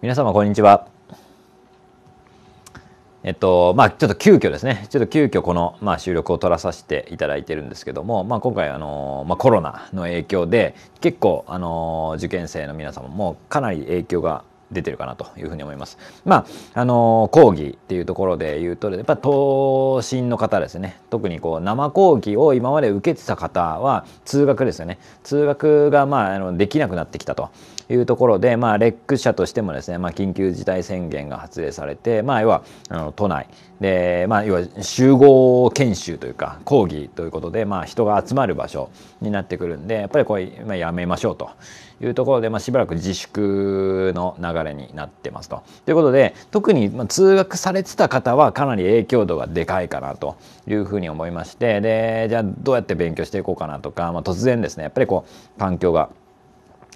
皆様こんにちは。えっと、まあちょっと急遽ですね、ちょっと急遽この、まあ、収録を取らさせていただいてるんですけども、まあ今回あの、まあ、コロナの影響で結構あの受験生の皆様もかなり影響が出てるかなというふうに思います。まあ、あの講義っていうところで言うとやっぱ東身の方ですね特にこう生講義を今まで受けてた方は通学ですよね通学がまああのできなくなってきたと。いうところで、まあ、レック社としてもですね、まあ、緊急事態宣言が発令されて、まあ、要はあの都内で、まあ、要は集合研修というか講義ということで、まあ、人が集まる場所になってくるんでやっぱりこれ、まあ、やめましょうというところで、まあ、しばらく自粛の流れになってますと。ということで特に通学されてた方はかなり影響度がでかいかなというふうに思いましてでじゃあどうやって勉強していこうかなとか、まあ、突然ですねやっぱりこう環境が。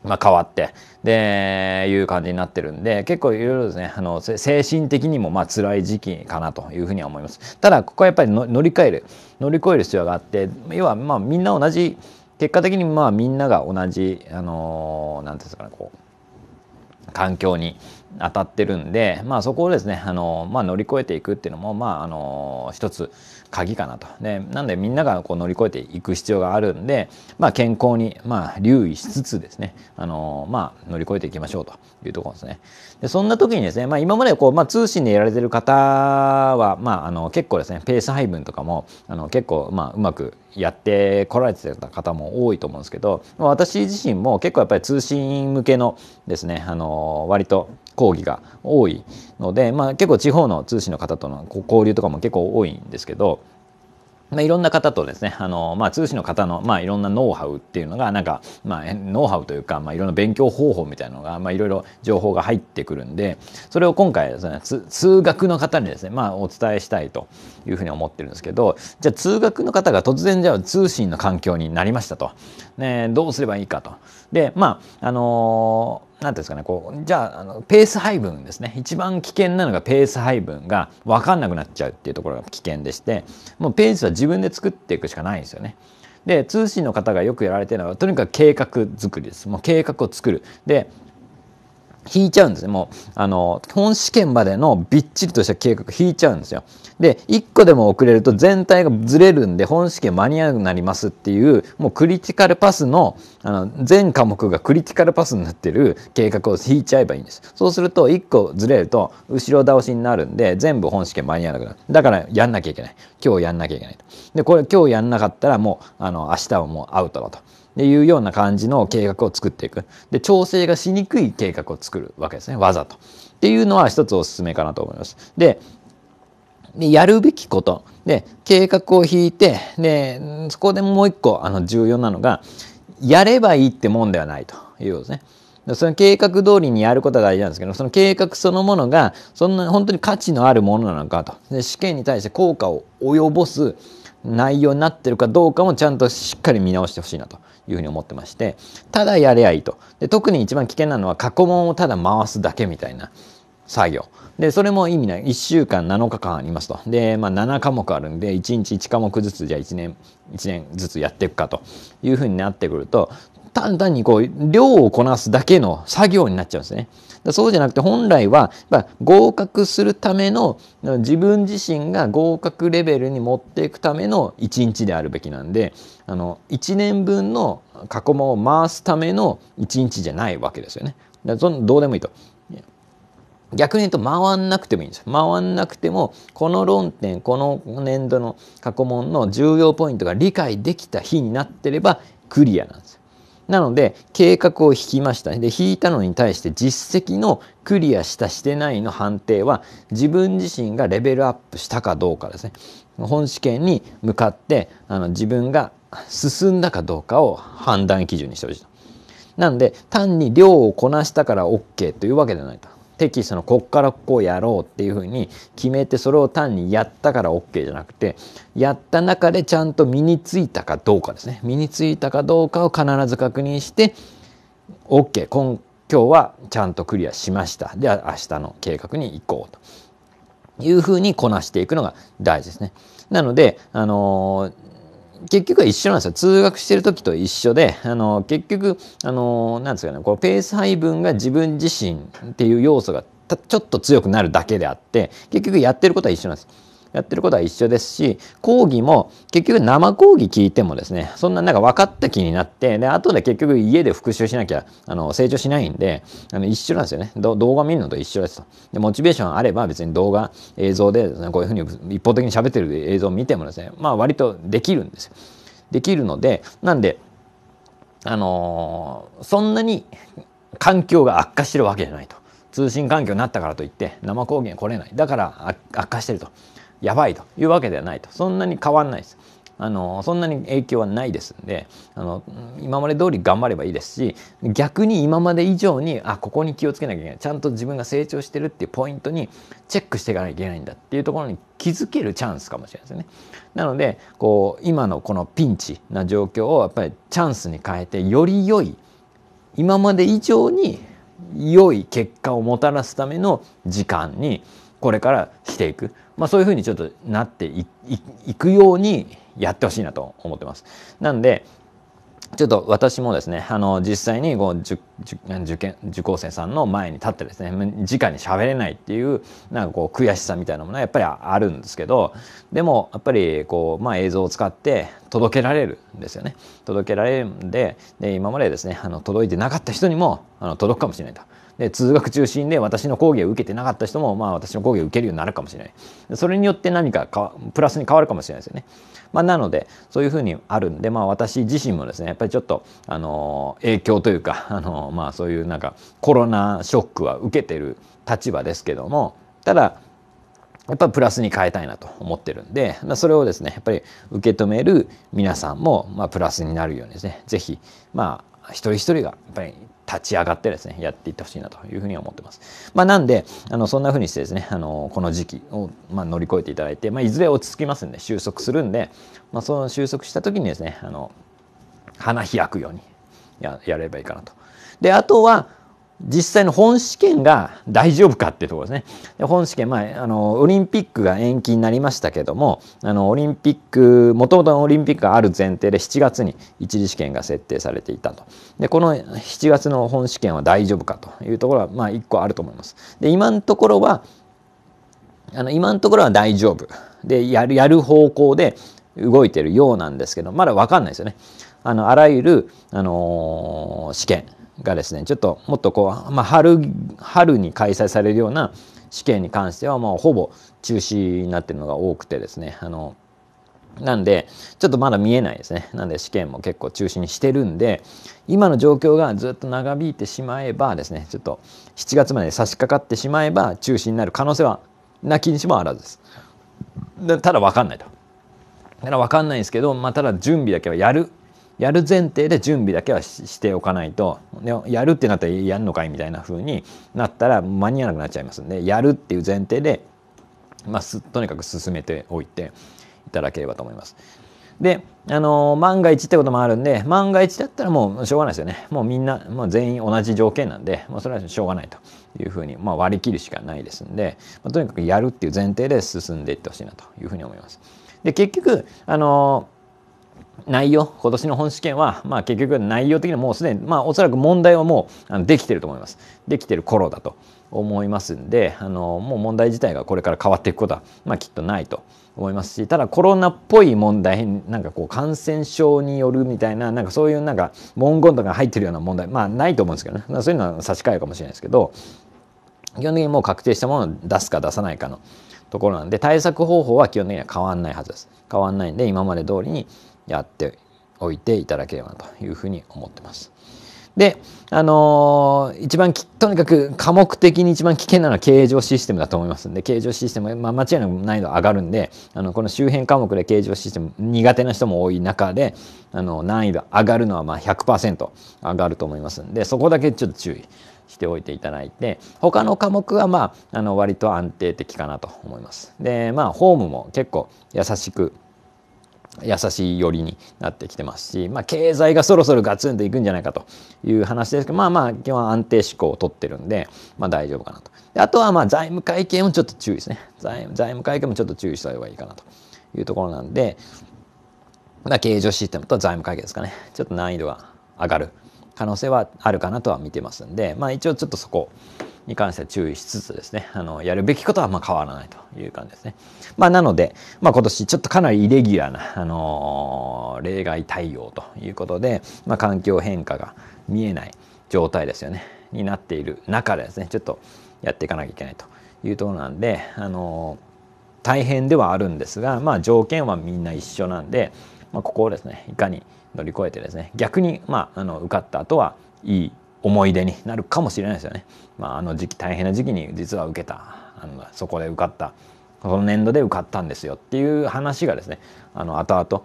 まあ、変わってでいう感じになってるんで結構いろいろですねあの精神的にもまあ辛い時期かなというふうには思いますただここはやっぱり乗り換える乗り越える必要があって要はまあみんな同じ結果的にまあみんなが同じあの何、んていうんですかねこう環境に当たってるんで、まあ、そこをですねあのー、まあ、乗り越えていくっていうのも、まあ、あのー、一つ鍵かなと。でなんでみんながこう乗り越えていく必要があるんで、まあ、健康に、まあ、留意しつつですね、あのまあ、乗り越えていきましょうというところですね。でそんな時にですね、まあ、今までこう、まあ、通信でやられてる方は、まあ、あの結構ですねペース配分とかもあの結構、まあ、うまくやってこられてた方も多いと思うんですけど私自身も結構やっぱり通信向けのですねあの割と講義が多いので、まあ、結構地方の通信の方との交流とかも結構多いんですけど、まあ、いろんな方とですねあの、まあ、通信の方の、まあ、いろんなノウハウっていうのがなんか、まあ、ノウハウというか、まあ、いろんな勉強方法みたいなのが、まあ、いろいろ情報が入ってくるんでそれを今回ですね通学の方にですね、まあ、お伝えしたいというふうに思ってるんですけどじゃあ通学の方が突然じゃあ通信の環境になりましたと、ね、どうすればいいかと。でまああのー何ですかねこうじゃああのペース配分ですね一番危険なのがペース配分が分かんなくなっちゃうっていうところが危険でしてもうペースは自分で作っていくしかないんですよね。で通信の方がよくやられてるのはとにかく計画作りですもう計画を作るで引いちゃうんですね。もう、あの、本試験までのびっちりとした計画引いちゃうんですよ。で、1個でも遅れると全体がずれるんで、本試験間に合わなくなりますっていう、もうクリティカルパスの、あの、全科目がクリティカルパスになってる計画を引いちゃえばいいんです。そうすると、1個ずれると、後ろ倒しになるんで、全部本試験間に合わなくなる。だから、やんなきゃいけない。今日やんなきゃいけないと。で、これ今日やんなかったら、もう、あの、明日はもうアウトだと。っていうような感じの計画を作っていくで調整がしにくい計画を作るわけですねわざと。っていうのは一つおすすめかなと思います。ででやるべきことで計画を引いてでそこでもう一個あの重要なのがやればいいってもんではないということですね。その計画通りにやることが大事なんですけどその計画そのものがそんな本当に価値のあるものなのかとで試験に対して効果を及ぼす内容になってるかどうかもちゃんとしっかり見直してほしいなというふうに思ってましてただやりばいいとで特に一番危険なのは過去問をただ回すだけみたいな作業でそれも意味ない1週間7日間ありますとで、まあ、7科目あるんで1日1科目ずつじゃあ1年1年ずつやっていくかというふうになってくると単単にこう量をこなすだけの作業になっちゃうんですね。だそうじゃなくて本来は合格するための自分自身が合格レベルに持っていくための1日であるべきなんであの1年分の過去問を回すための1日じゃないわけですよね。だどうでもいいと。逆に言うと回んなくてもいいんです回んなくてもこの論点この年度の過去問の重要ポイントが理解できた日になってればクリアなんですなので計画を引きましたで引いたのに対して実績のクリアしたしてないの判定は自分自身がレベルアップしたかどうかですね本試験に向かってあの自分が進んだかどうかを判断基準にしてほしいと。なんで単に量をこなしたから OK というわけではないと。テキストのこっからここをやろうっていうふうに決めてそれを単にやったから OK じゃなくてやった中でちゃんと身についたかどうかですね身についたかどうかを必ず確認して OK 今今日はちゃんとクリアしましたでは明日の計画に行こうというふうにこなしていくのが大事ですね。なので、あのー結局は一緒なんですよ通学してる時と一緒であの結局あのなんですかねこうペース配分が自分自身っていう要素がちょっと強くなるだけであって結局やってることは一緒なんです。やってることは一緒ですし講義も結局生講義聞いてもですねそんななんか分かった気になってで後で結局家で復習しなきゃあの成長しないんであの一緒なんですよね動画見るのと一緒ですとでモチベーションあれば別に動画映像で、ね、こういうふうに一方的に喋ってる映像を見てもですねまあ割とできるんですよできるのでなんであのー、そんなに環境が悪化してるわけじゃないと通信環境になったからといって生講義が来れないだから悪化してるとやばいというわけではないとそんなに変わんないです。あのそんなに影響はないですんであの今まで通り頑張ればいいですし逆に今まで以上にあここに気をつけなきゃいけないちゃんと自分が成長してるっていうポイントにチェックしていかなきゃいけないんだっていうところに気づけるチャンスかもしれないですね。なのでこう今のこのピンチな状況をやっぱりチャンスに変えてより良い今まで以上に良い結果をもたらすための時間にこれからしていく、まあ、そういうふうにちょっとなっていくようにやってほしいなと思ってます。なんでちょっと私もですねあの実際にこう10受験受講生さんの前に立ってですね直に喋れないっていうなんかこう悔しさみたいなものはやっぱりあるんですけどでもやっぱりこう、まあ、映像を使って届けられるんですよね届けられるんでで今までですねあの届いてなかった人にもあの届くかもしれないと。で通学中心で私の講義を受けてなかった人も、まあ、私の講義を受けるようになるかもしれないそれによって何かかプラスに変わるかもしれないですよね、まあ、なのでそういうふうにあるんで、まあ、私自身もですねやっぱりちょっと、あの影響というか、あのまあそういうなんかコロナショックは受けてる立場ですけどもただやっぱりプラスに変えたいなと思ってるんで、まあ、それをですねやっぱり受け止める皆さんも、まあ、プラスになるようにですね是非まあ一人一人がやっぱり立ち上がってですねやっていってほしいなというふうに思ってます。まあ、なんであのそんなふうにしてですねあのこの時期を、まあ、乗り越えていただいて、まあ、いずれ落ち着きますんで収束するんで、まあ、その収束した時にですねあの花開くようにややればいいかなとであとは実際の本試験が大丈夫かっていうところですね。で本試験、まあ、あのオリンピックが延期になりましたけどもあのオリンピックもともとのオリンピックがある前提で7月に一次試験が設定されていたとでこの7月の本試験は大丈夫かというところは、まあ、1個あると思います。で今のところはあの今のところは大丈夫でやるやる方向で動いてるようなんですけどまだ分かんないですよね。あのあらゆる、あのー、試験がですねちょっともっとこう、まあ、春春に開催されるような試験に関してはもうほぼ中止になってるのが多くてですねあのなんでちょっとまだ見えないですねなんで試験も結構中止にしてるんで今の状況がずっと長引いてしまえばですねちょっと7月まで差し掛かってしまえば中止になる可能性はなきにしもあらずです。ただ分かんないと。だから分かんないんですけど、まあ、ただ準備だけはやるやる前提で準備だけはしておかないとやるってなったらやるのかいみたいな風になったら間に合わなくなっちゃいますんでやるっていう前提で、まあ、とにかく進めておいていただければと思います。で、あの万が一ってこともあるんで万が一だったらもうしょうがないですよねもうみんな、まあ、全員同じ条件なんで、もうそれはしょうがないというふうに、まあ、割り切るしかないですんで、まあ、とにかくやるっていう前提で進んでいってほしいなというふうに思います。で結局あのー内容今年の本試験は、まあ、結局内容的にはもうすでに、まあ、おそらく問題はもうあのできてると思いますできてる頃だと思いますんであのもう問題自体がこれから変わっていくことは、まあ、きっとないと思いますしただコロナっぽい問題なんかこう感染症によるみたいななんかそういうなんか文言とか入ってるような問題まあないと思うんですけどねそういうのは差し替えるかもしれないですけど基本的にもう確定したものを出すか出さないかのところなんで対策方法は基本的には変わんないはずです変わんないんで今まで通りにやっておいていただければというふうに思ってます。で、あのー、一番き、とにかく科目的に一番危険なのは形状システムだと思いますんで、形状システム、まあ、間違いなく難易度上がるんで、あの、この周辺科目で形状システム苦手な人も多い中で、あの、難易度上がるのはまあ100%上がると思いますんで、そこだけちょっと注意しておいていただいて、他の科目はまあ、あの、割と安定的かなと思います。で、まあ、ホームも結構優しく、優しい寄りになってきてますし、まあ、経済がそろそろガツンといくんじゃないかという話ですけどまあまあ基本安定志向を取ってるんで、まあ、大丈夫かなとであとはまあ財務会計もちょっと注意ですね財務会計もちょっと注意した方がいいかなというところなんで、まあ、経常システムと財務会計ですかねちょっと難易度が上がる可能性はあるかなとは見てますんで、まあ、一応ちょっとそこに関しては注意しつつですね、あの、やるべきことはま変わらないという感じですね。まあ、なので、まあ、今年ちょっとかなりイレギュラーな、あのー、例外対応ということで、まあ、環境変化が見えない状態ですよね、になっている中でですね、ちょっとやっていかなきゃいけないというところなんで、あのー、大変ではあるんですが、まあ、条件はみんな一緒なんで、まここをですね、いかに乗り越えてですね、逆に、まあ、あの受かった後はいい思い出になるかもしれないですよね。まあ、あの時期大変な時期に実は受けたあのそこで受かったこの年度で受かったんですよっていう話がですねあの後々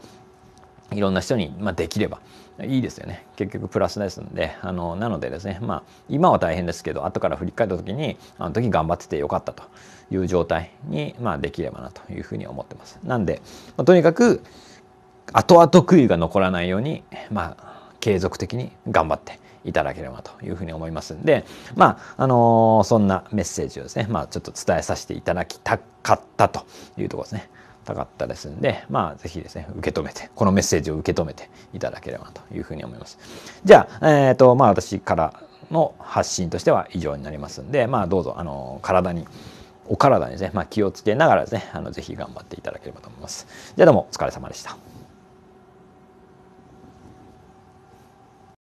いろんな人に、まあ、できればいいですよね結局プラスですのであのなのでですねまあ今は大変ですけど後から振り返った時にあの時頑張っててよかったという状態に、まあ、できればなというふうに思ってます。なんで、まあ、とにかく後々悔いが残らないように、まあ、継続的に頑張っていただければというふうに思いますんで、まあ、あのー、そんなメッセージをですね、まあ、ちょっと伝えさせていただきたかったというところですね。たかったですんで、まあ、ぜひですね、受け止めて、このメッセージを受け止めていただければというふうに思います。じゃあ、えっ、ー、と、まあ、私からの発信としては以上になりますんで、まあ、どうぞ、あの、体に、お体にですね、まあ、気をつけながらですね、あの、ぜひ頑張っていただければと思います。じゃあ、どうもお疲れ様でした。